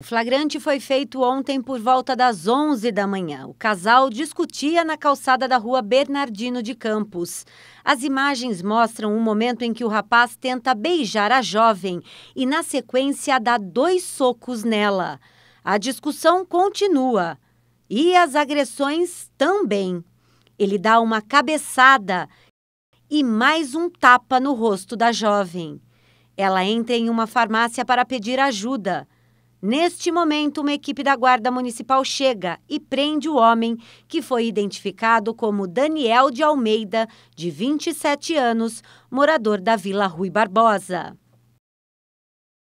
O flagrante foi feito ontem por volta das 11 da manhã. O casal discutia na calçada da rua Bernardino de Campos. As imagens mostram um momento em que o rapaz tenta beijar a jovem e, na sequência, dá dois socos nela. A discussão continua e as agressões também. Ele dá uma cabeçada e mais um tapa no rosto da jovem. Ela entra em uma farmácia para pedir ajuda. Neste momento, uma equipe da Guarda Municipal chega e prende o homem, que foi identificado como Daniel de Almeida, de 27 anos, morador da Vila Rui Barbosa.